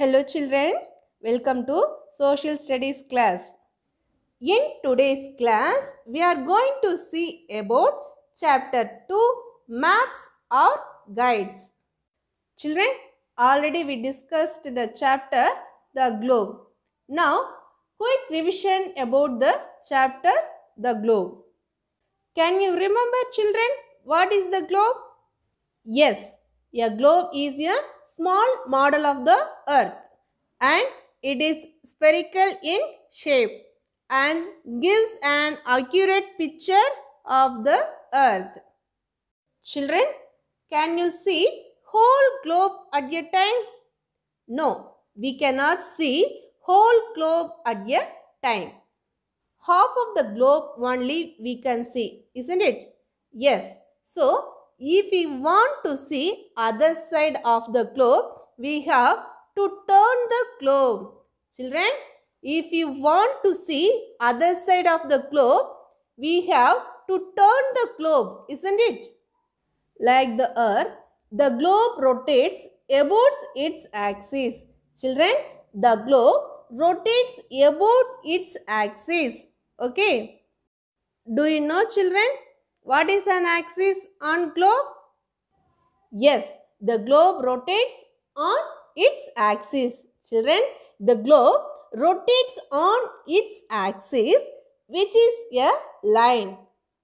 Hello children, welcome to social studies class. In today's class, we are going to see about chapter 2 maps or guides. Children, already we discussed the chapter the globe. Now, quick revision about the chapter the globe. Can you remember children what is the globe? Yes, a globe is a small model of the earth and it is spherical in shape and gives an accurate picture of the earth. Children, can you see whole globe at a time? No, we cannot see whole globe at a time. Half of the globe only we can see, isn't it? Yes. So, if we want to see other side of the globe, we have to turn the globe. Children, if you want to see other side of the globe, we have to turn the globe, isn't it? Like the earth, the globe rotates about its axis. Children, the globe rotates about its axis. Okay. Do you know children? What is an axis on globe? Yes, the globe rotates on its axis. Children, the globe rotates on its axis which is a line.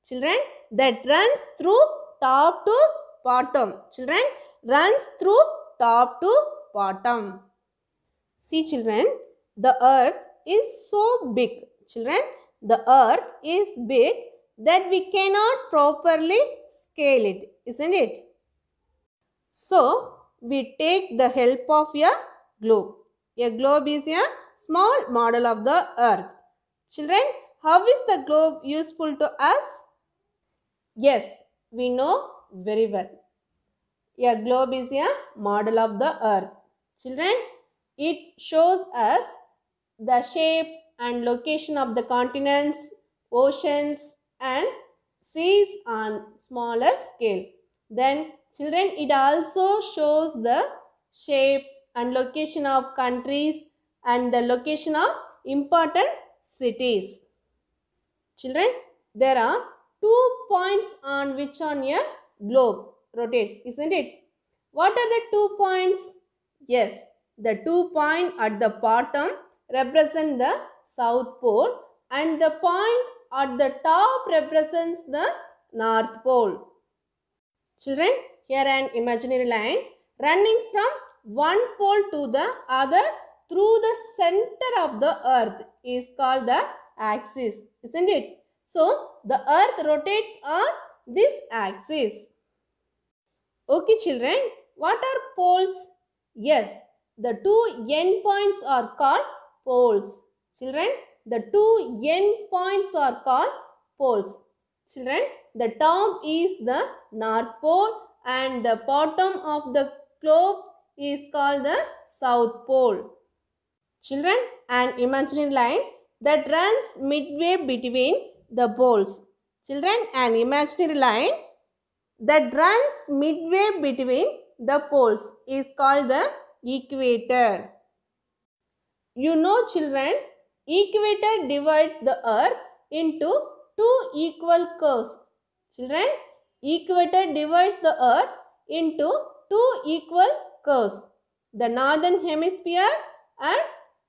Children, that runs through top to bottom. Children, runs through top to bottom. See children, the earth is so big. Children, the earth is big that we cannot properly scale it, isn't it? So, we take the help of a globe. A globe is a small model of the earth. Children, how is the globe useful to us? Yes, we know very well. A globe is a model of the earth. Children, it shows us the shape and location of the continents, oceans, and sees on smaller scale. Then children it also shows the shape and location of countries and the location of important cities. Children there are two points on which on a globe rotates isn't it? What are the two points? Yes the two point at the bottom represent the south pole and the point at the top represents the North Pole. Children, here an imaginary line running from one pole to the other through the center of the earth is called the axis, isn't it? So, the earth rotates on this axis. Okay children, what are poles? Yes, the two end points are called poles. Children, the two end points are called poles. Children, the top is the north pole and the bottom of the globe is called the south pole. Children, an imaginary line that runs midway between the poles. Children, an imaginary line that runs midway between the poles is called the equator. You know children, Equator divides the earth into two equal curves. Children, equator divides the earth into two equal curves. The northern hemisphere and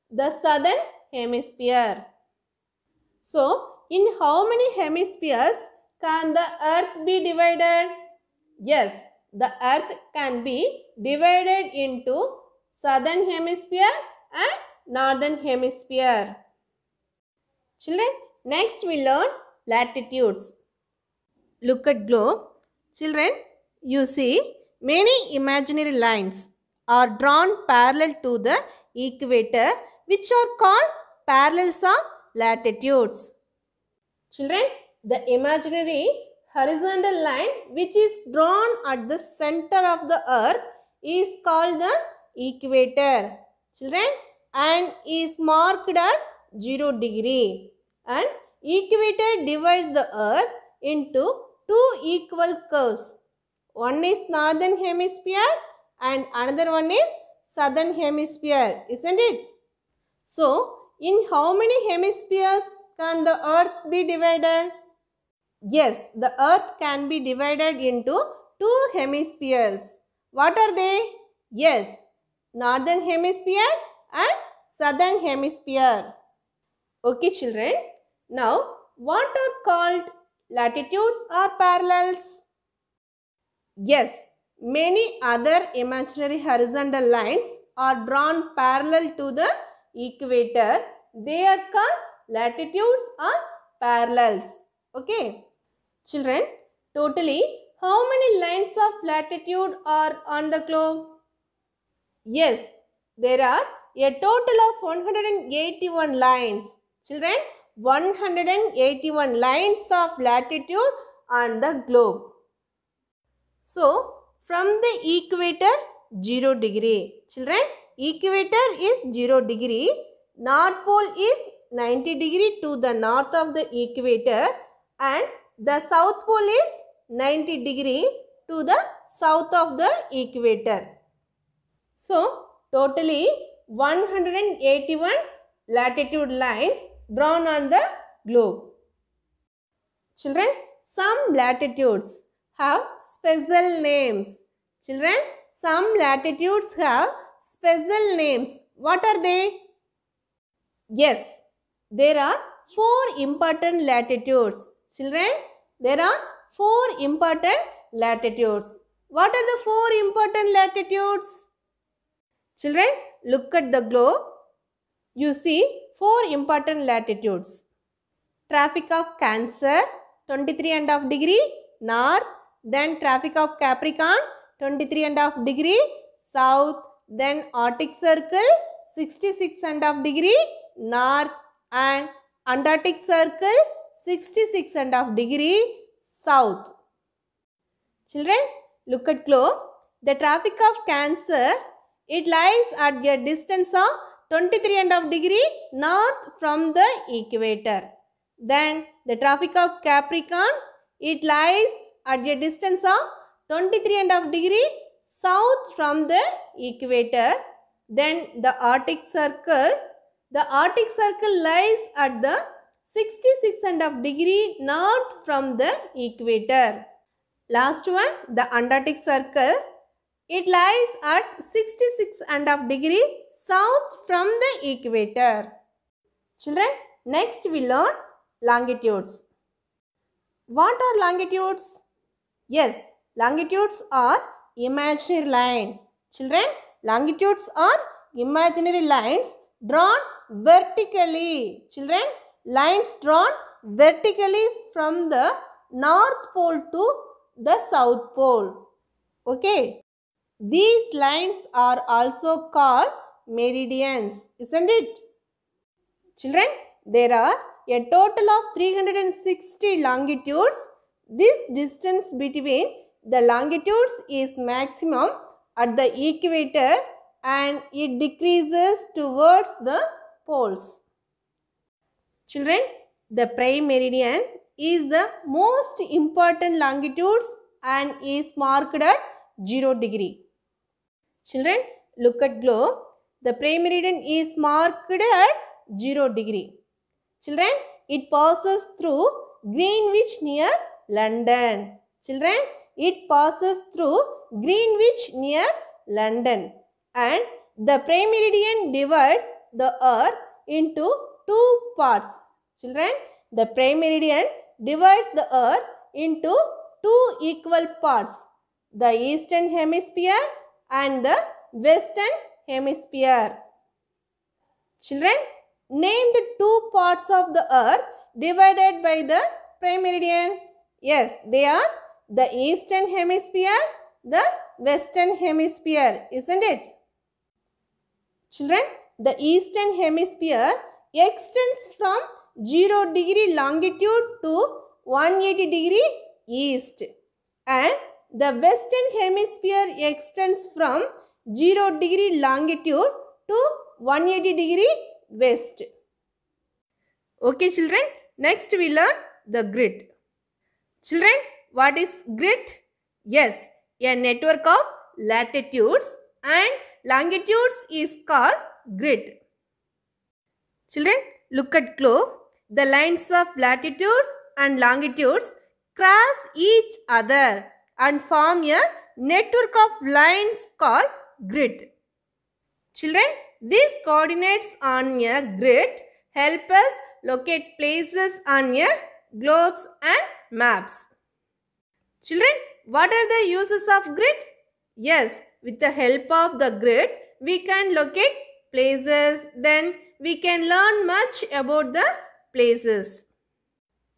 the southern hemisphere. So, in how many hemispheres can the earth be divided? Yes, the earth can be divided into southern hemisphere and northern hemisphere. Children, next we learn latitudes. Look at globe. Children, you see many imaginary lines are drawn parallel to the equator which are called parallels of latitudes. Children, the imaginary horizontal line which is drawn at the center of the earth is called the equator. Children, and is marked at 0 degree and equator divides the earth into two equal curves. One is northern hemisphere and another one is southern hemisphere, isn't it? So, in how many hemispheres can the earth be divided? Yes, the earth can be divided into two hemispheres. What are they? Yes, northern hemisphere and southern hemisphere. Okay children, now, what are called latitudes or parallels? Yes, many other imaginary horizontal lines are drawn parallel to the equator. They are called latitudes or parallels. Okay. Children, totally how many lines of latitude are on the globe? Yes, there are a total of 181 lines. Children, 181 lines of latitude on the globe. So, from the equator 0 degree. Children, equator is 0 degree. North pole is 90 degree to the north of the equator and the south pole is 90 degree to the south of the equator. So, totally 181 latitude lines drawn on the globe. Children, some latitudes have special names. Children, some latitudes have special names. What are they? Yes, there are four important latitudes. Children, there are four important latitudes. What are the four important latitudes? Children, look at the globe. You see four important latitudes. Traffic of Cancer, 23 and half degree north, then traffic of Capricorn, 23 and half degree south, then Arctic Circle, 66 and half degree north and Antarctic Circle, 66 and half degree south. Children, look at globe. The traffic of Cancer, it lies at a distance of 23 and half degree north from the equator. Then the tropic of Capricorn, it lies at a distance of 23 and half degree south from the equator. Then the Arctic Circle, the Arctic Circle lies at the 66 and half degree north from the equator. Last one, the Antarctic Circle, it lies at 66 and half degree south from the equator. Children, next we learn longitudes. What are longitudes? Yes, longitudes are imaginary line. Children, longitudes are imaginary lines drawn vertically. Children, lines drawn vertically from the north pole to the south pole. Okay. These lines are also called meridians, isn't it? Children, there are a total of 360 longitudes. This distance between the longitudes is maximum at the equator and it decreases towards the poles. Children, the prime meridian is the most important longitudes and is marked at 0 degree. Children, look at globe the prime meridian is marked at 0 degree. Children, it passes through Greenwich near London. Children, it passes through Greenwich near London. And the prime meridian divides the earth into two parts. Children, the prime meridian divides the earth into two equal parts. The eastern hemisphere and the western hemisphere. Children, name the two parts of the earth divided by the prime meridian. Yes, they are the eastern hemisphere, the western hemisphere, isn't it? Children, the eastern hemisphere extends from 0 degree longitude to 180 degree east and the western hemisphere extends from 0 degree longitude to 180 degree west. Okay children, next we learn the grid. Children, what is grid? Yes, a network of latitudes and longitudes is called grid. Children, look at globe. The lines of latitudes and longitudes cross each other and form a network of lines called grid. Children, these coordinates on a grid help us locate places on a globes and maps. Children, what are the uses of grid? Yes, with the help of the grid, we can locate places. Then we can learn much about the places.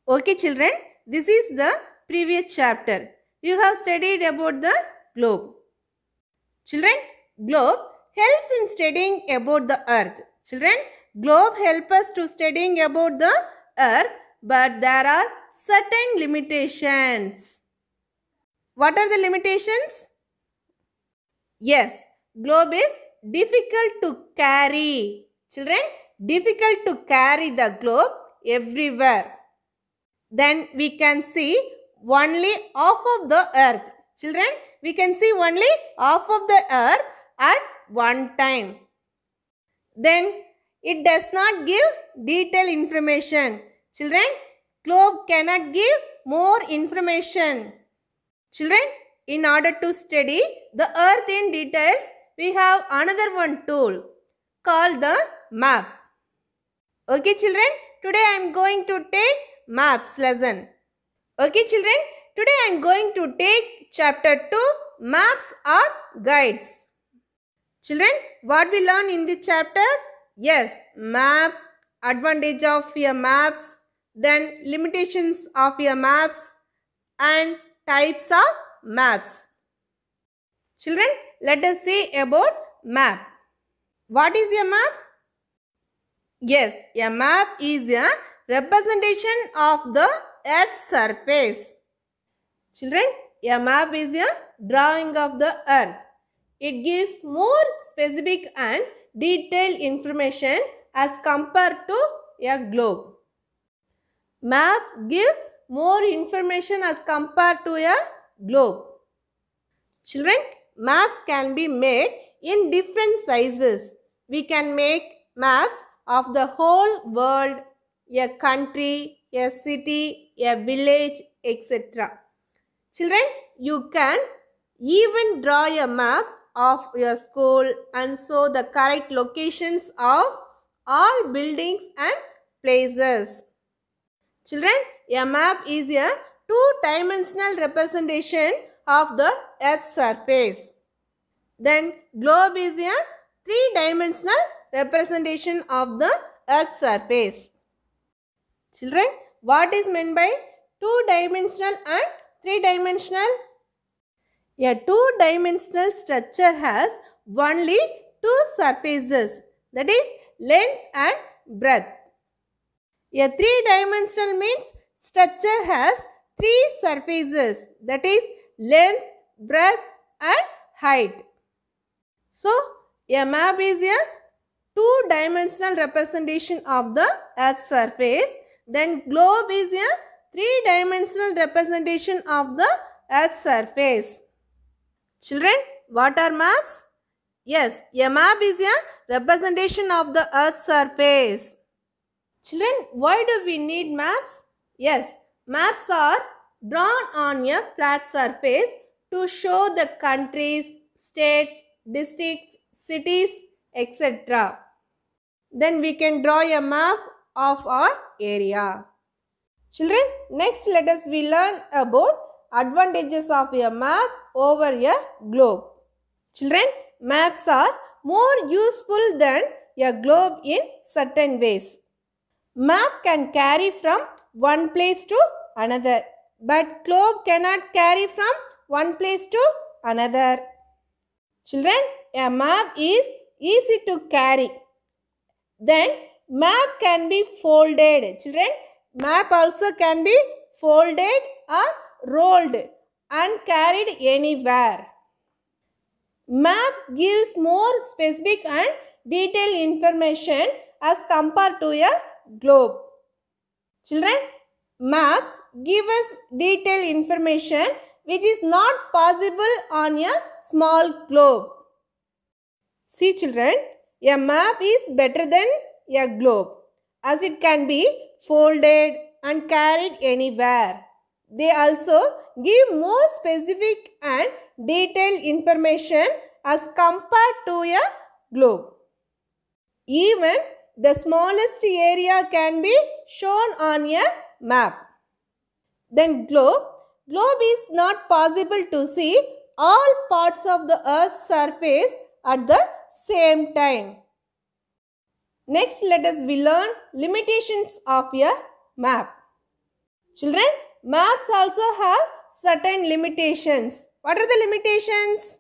Okay children, this is the previous chapter. You have studied about the globe. Children, globe helps in studying about the earth. Children, globe helps us to studying about the earth but there are certain limitations. What are the limitations? Yes, globe is difficult to carry. Children, difficult to carry the globe everywhere. Then we can see only half of the earth. Children, we can see only half of the earth at one time. Then it does not give detailed information. Children, globe cannot give more information. Children, in order to study the earth in details, we have another one tool called the map. Okay children, today I am going to take maps lesson. Okay children, Today I am going to take chapter 2 maps or guides. Children, what we learn in this chapter? Yes, map, advantage of your maps, then limitations of your maps and types of maps. Children, let us see about map. What is a map? Yes, a map is a representation of the earth's surface Children, a map is a drawing of the earth. It gives more specific and detailed information as compared to a globe. Maps gives more information as compared to a globe. Children, maps can be made in different sizes. We can make maps of the whole world, a country, a city, a village, etc. Children, you can even draw a map of your school and show the correct locations of all buildings and places. Children, a map is a two-dimensional representation of the Earth's surface. Then globe is a three-dimensional representation of the Earth's surface. Children, what is meant by two-dimensional and three dimensional? A two dimensional structure has only two surfaces that is length and breadth. A three dimensional means structure has three surfaces that is length, breadth and height. So, a map is a two dimensional representation of the earth surface. Then globe is a three-dimensional representation of the earth surface. Children, what are maps? Yes, a map is a representation of the earth surface. Children, why do we need maps? Yes, maps are drawn on a flat surface to show the countries, states, districts, cities, etc. Then we can draw a map of our area. Children, next let us we learn about advantages of a map over a globe. Children, maps are more useful than a globe in certain ways. Map can carry from one place to another, but globe cannot carry from one place to another. Children, a map is easy to carry. Then map can be folded. Children, Map also can be folded or rolled and carried anywhere. Map gives more specific and detailed information as compared to a globe. Children, maps give us detailed information which is not possible on a small globe. See children, a map is better than a globe as it can be folded and carried anywhere. They also give more specific and detailed information as compared to a globe. Even the smallest area can be shown on a map. Then globe. Globe is not possible to see all parts of the earth's surface at the same time. Next, let us we learn limitations of a map. Children, maps also have certain limitations. What are the limitations?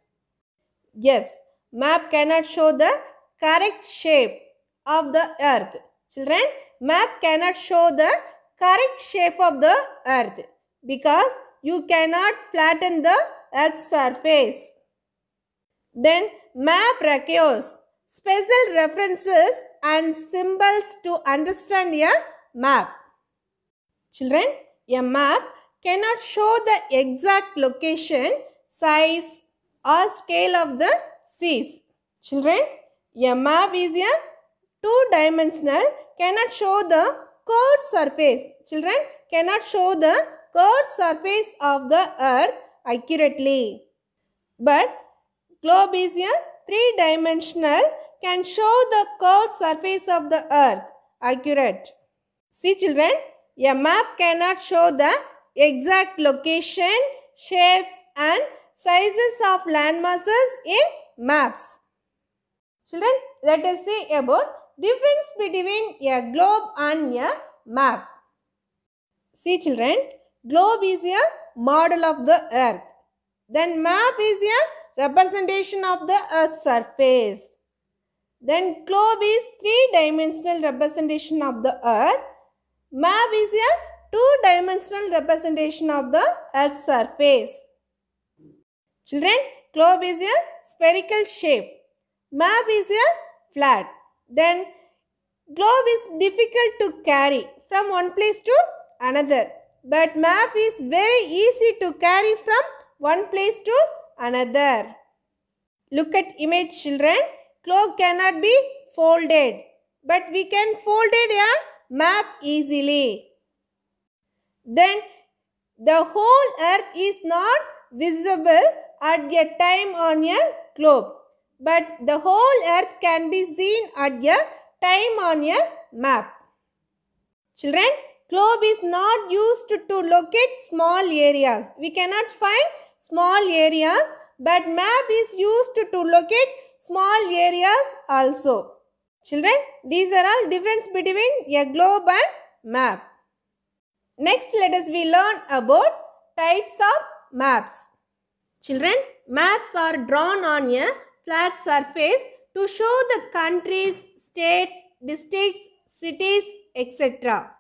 Yes, map cannot show the correct shape of the earth. Children, map cannot show the correct shape of the earth because you cannot flatten the earth's surface. Then map requires special references and symbols to understand a map. Children, a map cannot show the exact location, size or scale of the seas. Children, a map is a two-dimensional, cannot show the curved surface. Children, cannot show the curved surface of the earth accurately. But globe is a three-dimensional can show the curved surface of the earth. Accurate. See children, a map cannot show the exact location, shapes and sizes of landmasses in maps. Children, let us see about difference between a globe and a map. See children, globe is a model of the earth. Then map is a representation of the earth's surface. Then globe is three-dimensional representation of the earth. Map is a two-dimensional representation of the earth's surface. Children, globe is a spherical shape. Map is a flat. Then globe is difficult to carry from one place to another. But map is very easy to carry from one place to another. Look at image children. Cloth cannot be folded. But we can fold it a map easily. Then the whole earth is not visible at a time on a globe. But the whole earth can be seen at a time on a map. Children, globe is not used to, to locate small areas. We cannot find small areas but map is used to, to locate small areas also. Children, these are all difference between a globe and map. Next, let us we learn about types of maps. Children, maps are drawn on a flat surface to show the countries, states, districts, cities, etc.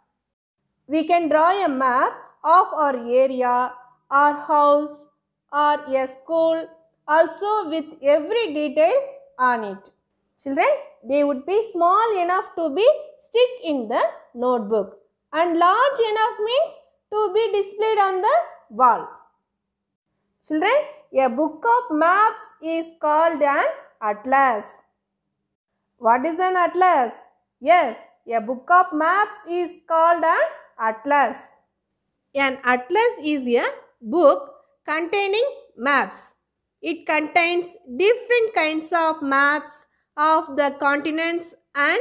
We can draw a map of our area, our house, or a school, also with every detail on it. Children, they would be small enough to be stick in the notebook and large enough means to be displayed on the wall. Children, a book of maps is called an atlas. What is an atlas? Yes, a book of maps is called an atlas. An atlas is a book containing maps. It contains different kinds of maps of the continents and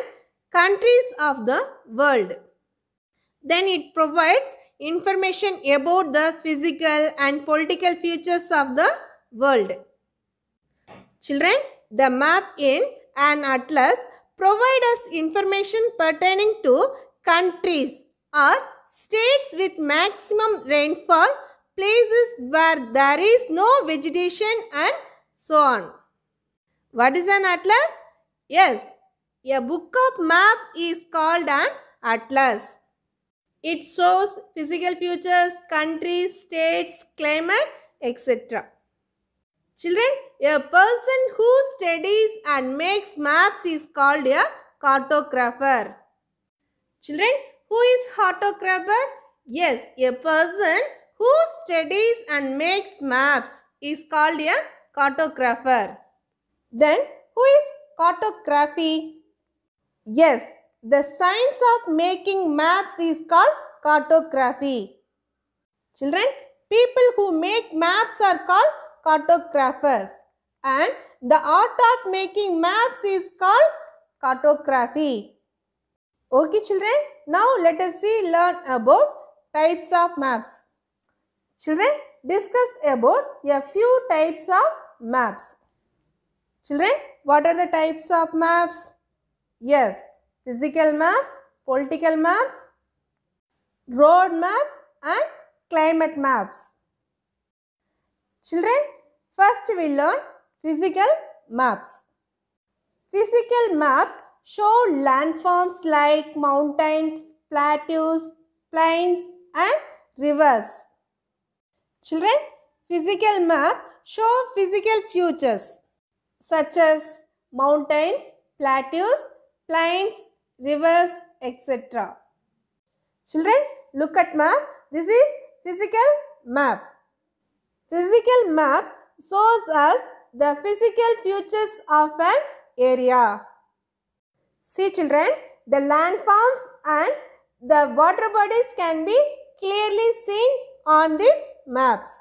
countries of the world. Then it provides information about the physical and political features of the world. Children, the map in an atlas provides us information pertaining to countries or states with maximum rainfall places where there is no vegetation and so on. What is an atlas? Yes, a book of map is called an atlas. It shows physical features, countries, states, climate, etc. Children, a person who studies and makes maps is called a cartographer. Children, who is cartographer? Yes, a person who studies and makes maps is called a cartographer. Then who is cartography? Yes, the science of making maps is called cartography. Children, people who make maps are called cartographers and the art of making maps is called cartography. Okay children, now let us see learn about types of maps. Children, discuss about a few types of maps. Children, what are the types of maps? Yes, physical maps, political maps, road maps and climate maps. Children, first we learn physical maps. Physical maps show landforms like mountains, plateaus, plains and rivers. Children, physical map show physical features such as mountains, plateaus, plains, rivers, etc. Children, look at map. This is physical map. Physical map shows us the physical features of an area. See children, the landforms and the water bodies can be clearly seen on this maps.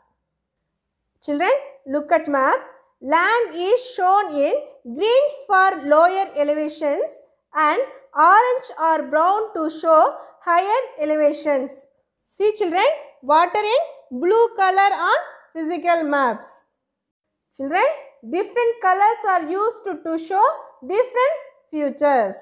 Children, look at map. Land is shown in green for lower elevations and orange or brown to show higher elevations. See children, water in blue color on physical maps. Children, different colors are used to, to show different futures.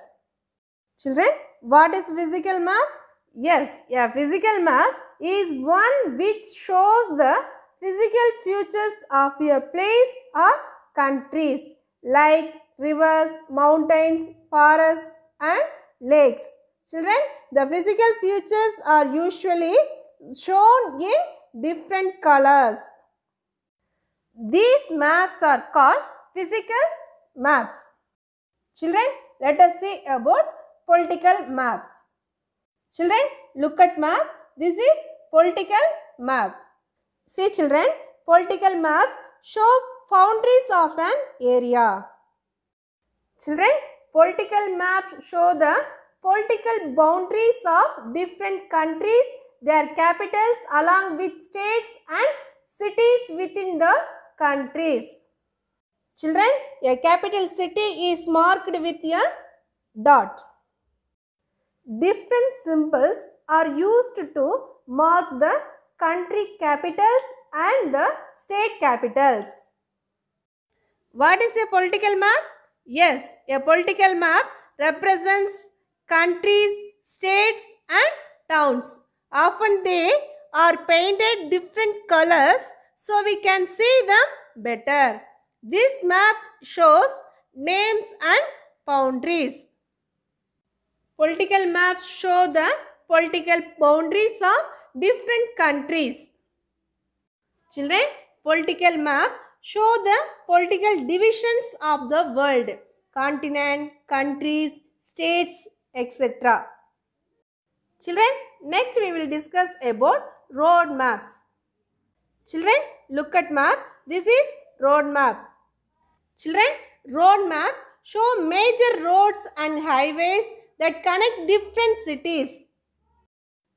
Children, what is physical map? Yes, a yeah, physical map is one which shows the physical features of a place or countries like rivers, mountains, forests and lakes. Children, the physical features are usually shown in different colors. These maps are called physical maps. Children, let us see about political maps. Children, look at map. This is political map. See children, political maps show boundaries of an area. Children, political maps show the political boundaries of different countries, their capitals along with states and cities within the countries. Children, a capital city is marked with a dot. Different symbols are used to mark the country capitals and the state capitals. What is a political map? Yes, a political map represents countries, states and towns. Often they are painted different colors so we can see them better. This map shows names and boundaries. Political maps show the political boundaries of different countries. Children, political map show the political divisions of the world, continent, countries, states, etc. Children, next we will discuss about road maps. Children, look at map. This is road map. Children, road maps show major roads and highways that connect different cities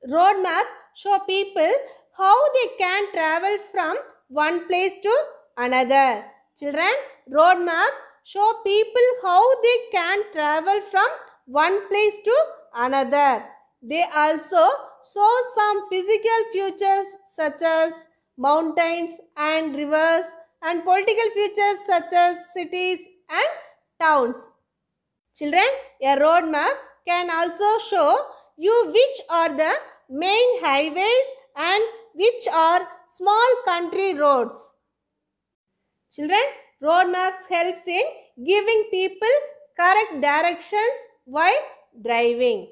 Road maps show people how they can travel from one place to another. Children, road maps show people how they can travel from one place to another. They also show some physical features such as mountains and rivers and political features such as cities and towns. Children, a road map can also show you which are the main highways and which are small country roads. Children, road maps helps in giving people correct directions while driving.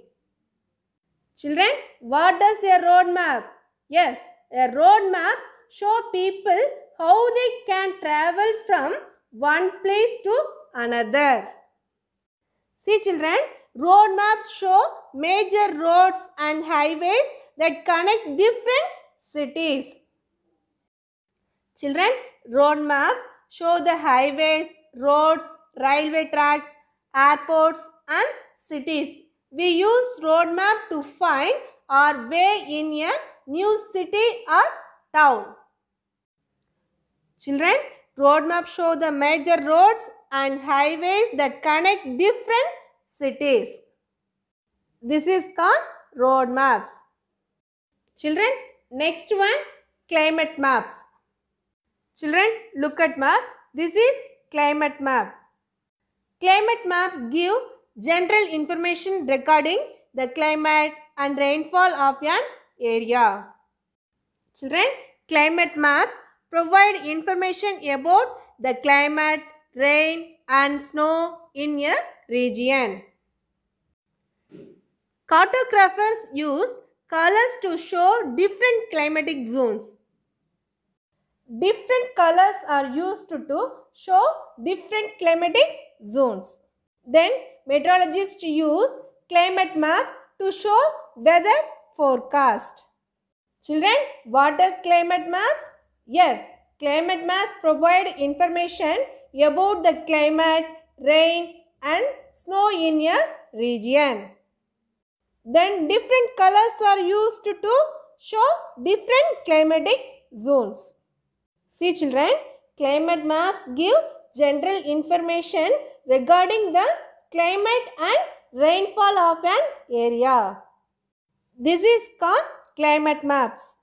Children, what does a road map? Yes, a road maps show people how they can travel from one place to another. See children, Road maps show major roads and highways that connect different cities. Children, road maps show the highways, roads, railway tracks, airports and cities. We use road map to find our way in a new city or town. Children, road maps show the major roads and highways that connect different cities. This is called road maps. Children, next one, climate maps. Children, look at map. This is climate map. Climate maps give general information regarding the climate and rainfall of an area. Children, climate maps provide information about the climate, rain and snow in a region. Cartographers use colors to show different climatic zones. Different colors are used to, to show different climatic zones. Then meteorologists use climate maps to show weather forecast. Children, what is climate maps? Yes, climate maps provide information about the climate, rain, and snow in a region. Then different colors are used to show different climatic zones. See children, climate maps give general information regarding the climate and rainfall of an area. This is called climate maps.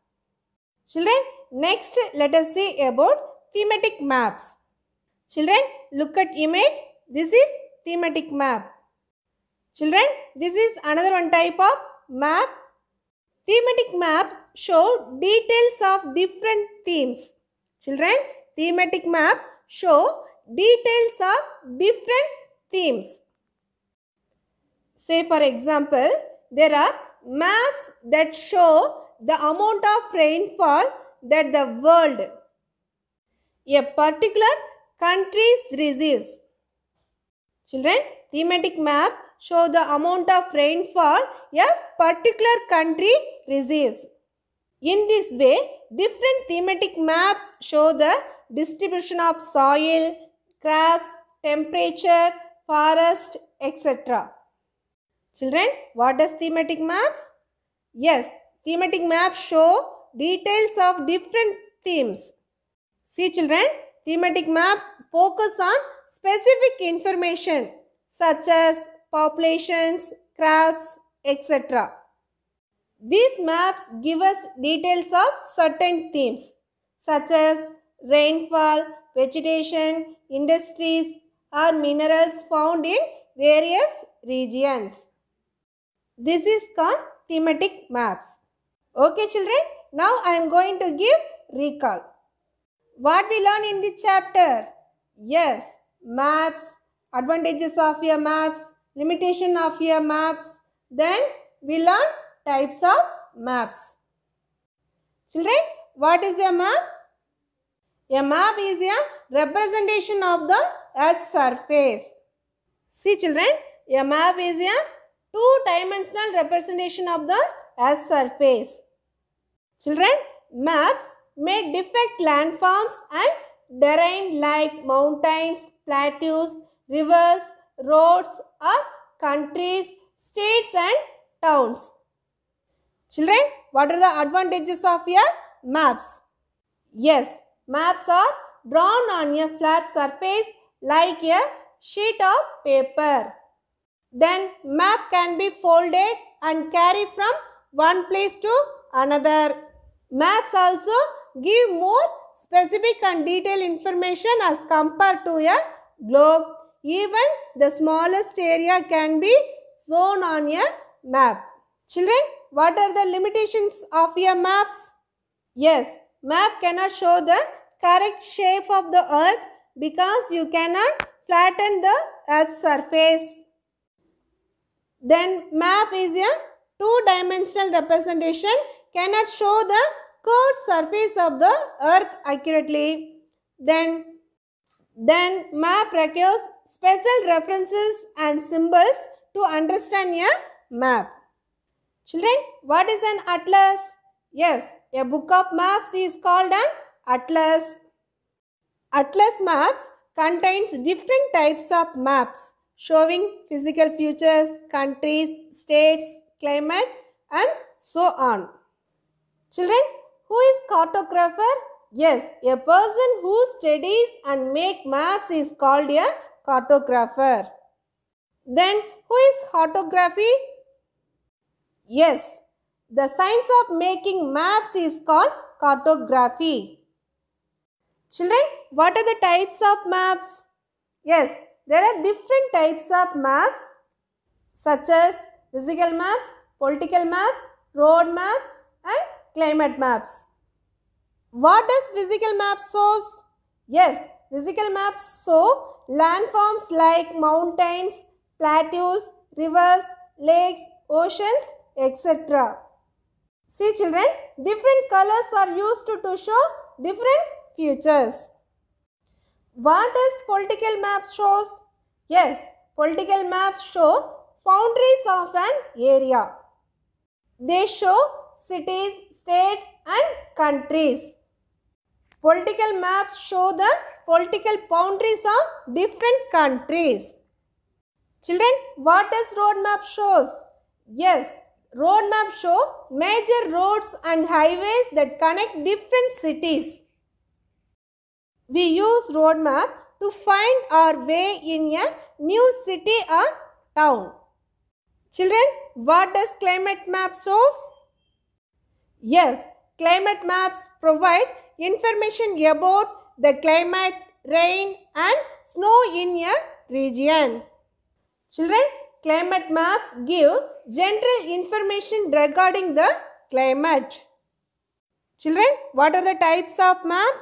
Children, next let us see about thematic maps. Children, look at image. This is thematic map. Children, this is another one type of map. Thematic map show details of different themes. Children, thematic map show details of different themes. Say for example, there are maps that show the amount of rainfall that the world, a particular country's receives. Children, thematic map show the amount of rainfall a particular country receives. In this way, different thematic maps show the distribution of soil, crops, temperature, forest, etc. Children, what does thematic maps? Yes, thematic maps show details of different themes. See children, thematic maps focus on specific information such as populations, crops, etc. These maps give us details of certain themes such as rainfall, vegetation, industries or minerals found in various regions. This is called thematic maps. Okay children, now I am going to give recall. What we learn in the chapter? Yes, maps, advantages of a maps, limitation of a maps. Then we learn types of maps. Children, what is a map? A map is a representation of the earth's surface. See children, a map is a two-dimensional representation of the earth's surface. Children, maps may depict landforms and terrain like mountains, plateaus, rivers, roads or countries, states and towns. Children, what are the advantages of your maps? Yes, maps are drawn on a flat surface like a sheet of paper. Then map can be folded and carried from one place to another. Maps also give more specific and detailed information as compared to a globe. Even the smallest area can be shown on a map. Children, what are the limitations of your maps? Yes, map cannot show the correct shape of the earth because you cannot flatten the earth's surface. Then map is a two-dimensional representation cannot show the curved surface of the earth accurately. Then, then map requires special references and symbols to understand a map. Children, what is an atlas? Yes, a book of maps is called an atlas. Atlas maps contains different types of maps showing physical features, countries, states, climate and so on. Children, who is cartographer? Yes, a person who studies and make maps is called a cartographer. Then who is cartography? Yes, the science of making maps is called cartography. Children, what are the types of maps? Yes, there are different types of maps such as physical maps, political maps, road maps and climate maps. What does physical map shows? Yes, physical maps show landforms like mountains, plateaus, rivers, lakes, oceans, etc. See children, different colors are used to, to show different futures. What does political map shows? Yes, political maps show boundaries of an area. They show cities, states and countries. Political maps show the political boundaries of different countries. Children, what does road map shows? Yes, road map show major roads and highways that connect different cities. We use road map to find our way in a new city or town. Children, what does climate map shows? Yes, climate maps provide information about the climate, rain and snow in a region. Children, climate maps give general information regarding the climate. Children, what are the types of map?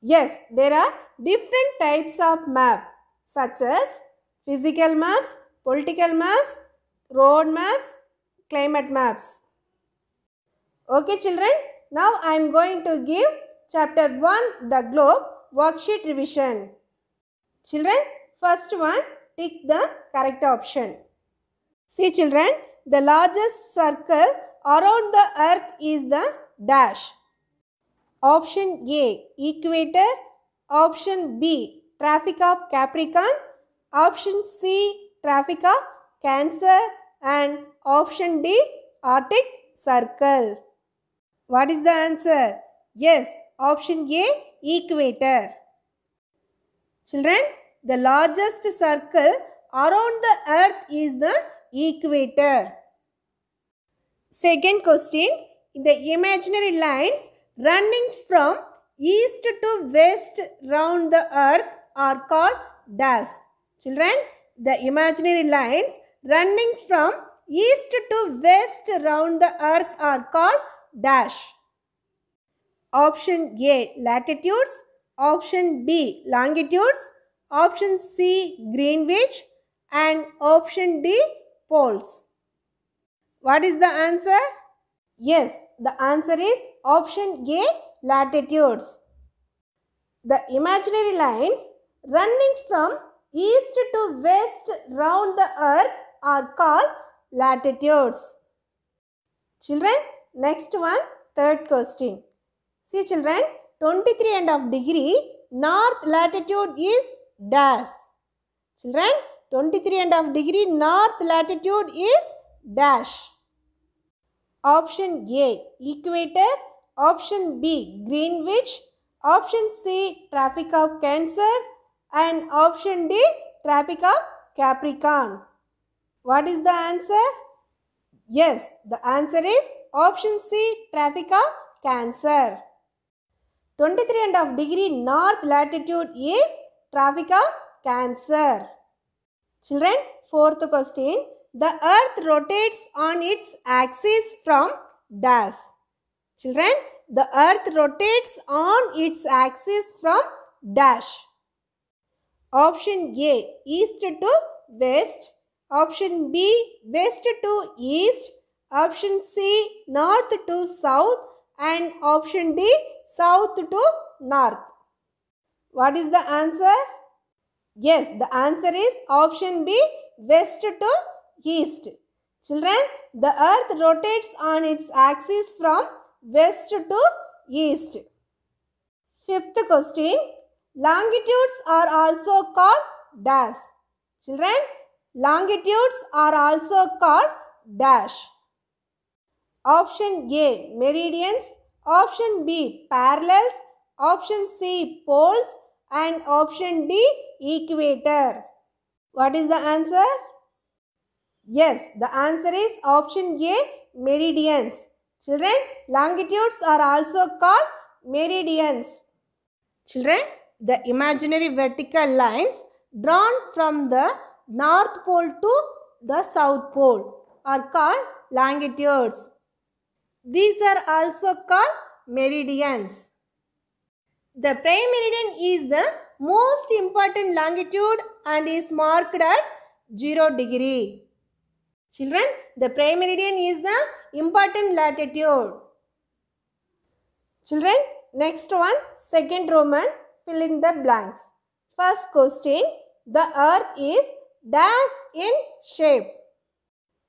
Yes, there are different types of map such as physical maps, political maps, road maps, climate maps. Okay children, now I am going to give chapter 1 the globe worksheet revision. Children, first one tick the correct option. See children, the largest circle around the earth is the dash. Option A, equator. Option B, traffic of Capricorn. Option C, traffic of Cancer. And option D, Arctic Circle. What is the answer? Yes, option A, equator. Children, the largest circle around the earth is the equator. Second question, the imaginary lines running from east to west round the earth are called dash. Children, the imaginary lines running from east to west round the earth are called dash. Option A latitudes, option B longitudes, option C Greenwich and option D poles. What is the answer? Yes, the answer is option A latitudes. The imaginary lines running from east to west round the earth are called latitudes. Children, Next one, third question. See children, 23 and of degree, north latitude is dash. Children, 23 and of degree, north latitude is dash. Option A, equator. Option B, Greenwich. Option C, traffic of Cancer. And option D, traffic of Capricorn. What is the answer? Yes, the answer is Option C, Traffica cancer. 23 and half degree north latitude is Traffica cancer. Children, fourth question. The earth rotates on its axis from dash. Children, the earth rotates on its axis from dash. Option A, east to west. Option B, west to east. Option C north to south and option D south to north. What is the answer? Yes, the answer is option B west to east. Children, the earth rotates on its axis from west to east. Fifth question, longitudes are also called dash. Children, longitudes are also called dash. Option A. Meridians. Option B. Parallels. Option C. Poles. And option D. Equator. What is the answer? Yes, the answer is option A. Meridians. Children, longitudes are also called meridians. Children, the imaginary vertical lines drawn from the north pole to the south pole are called longitudes. These are also called meridians. The prime meridian is the most important longitude and is marked at 0 degree. Children, the prime meridian is the important latitude. Children, next one, second Roman, fill in the blanks. First question, the earth is dash in shape.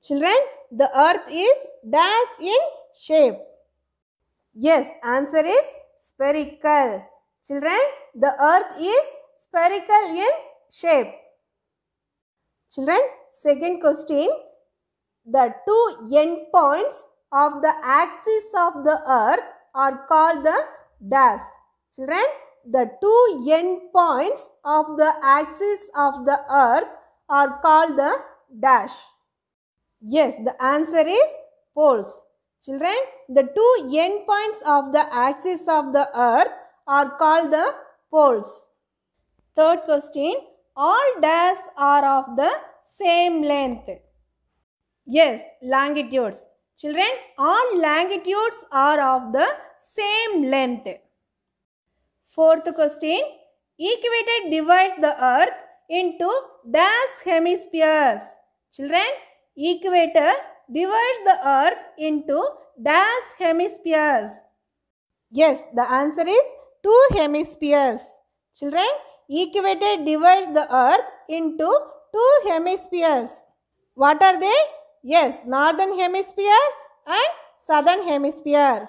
Children, the earth is dash in shape? Yes, answer is spherical. Children, the earth is spherical in shape. Children, second question. The two end points of the axis of the earth are called the dash. Children, the two end points of the axis of the earth are called the dash. Yes, the answer is poles. Children, the two endpoints of the axis of the earth are called the poles. Third question, all dashes are of the same length. Yes, longitudes. Children, all longitudes are of the same length. Fourth question, equator divides the earth into dash hemispheres. Children, equator divides the earth into dash hemispheres? Yes, the answer is two hemispheres. Children, equator divides the earth into two hemispheres. What are they? Yes, northern hemisphere and southern hemisphere.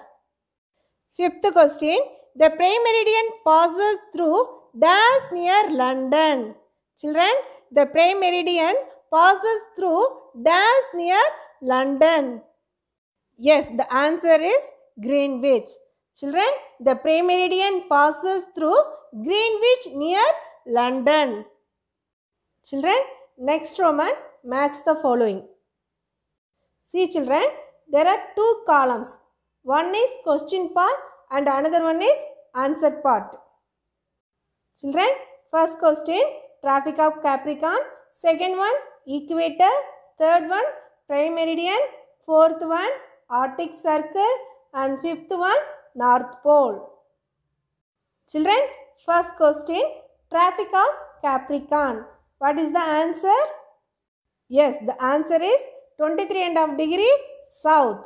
Fifth question, the prime meridian passes through dash near London. Children, the prime meridian passes through dash near London. Yes, the answer is Greenwich. Children, the prey meridian passes through Greenwich near London. Children, next Roman, match the following. See children, there are two columns. One is question part and another one is answer part. Children, first question, traffic of Capricorn. Second one, equator. Third one, prime meridian, fourth one Arctic Circle and fifth one North Pole. Children, first question, traffic of Capricorn. What is the answer? Yes, the answer is 23 and half degree south.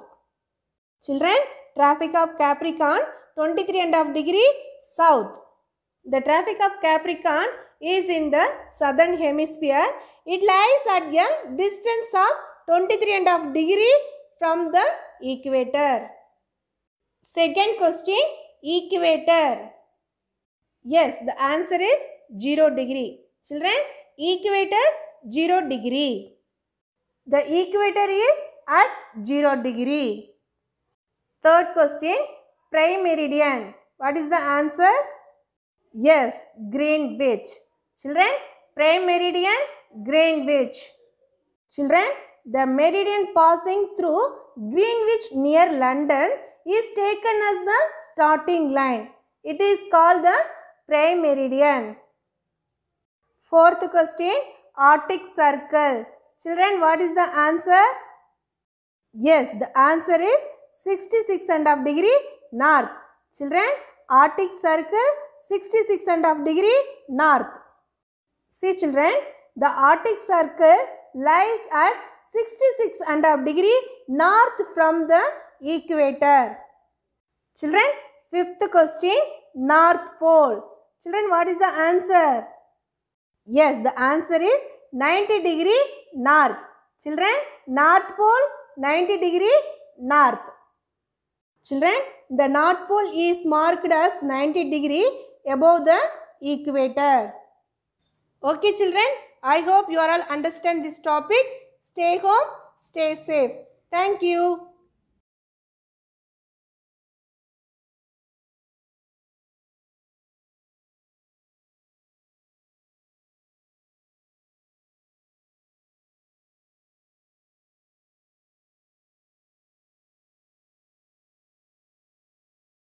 Children, traffic of Capricorn 23 and half degree south. The traffic of Capricorn is in the southern hemisphere. It lies at a distance of 23 and a half degree from the equator. Second question, equator. Yes, the answer is 0 degree. Children, equator 0 degree. The equator is at 0 degree. Third question, prime meridian. What is the answer? Yes, Greenwich. Children, prime meridian, Greenwich. Children, the meridian passing through Greenwich near London is taken as the starting line. It is called the prime meridian. Fourth question, Arctic Circle. Children, what is the answer? Yes, the answer is 66 and half degree north. Children, Arctic Circle 66 and half degree north. See children, the Arctic Circle lies at 66 and a half degree north from the equator. Children, fifth question, North Pole. Children, what is the answer? Yes, the answer is 90 degree north. Children, North Pole 90 degree north. Children, the North Pole is marked as 90 degree above the equator. Okay children, I hope you all understand this topic. Stay home, stay safe. Thank you.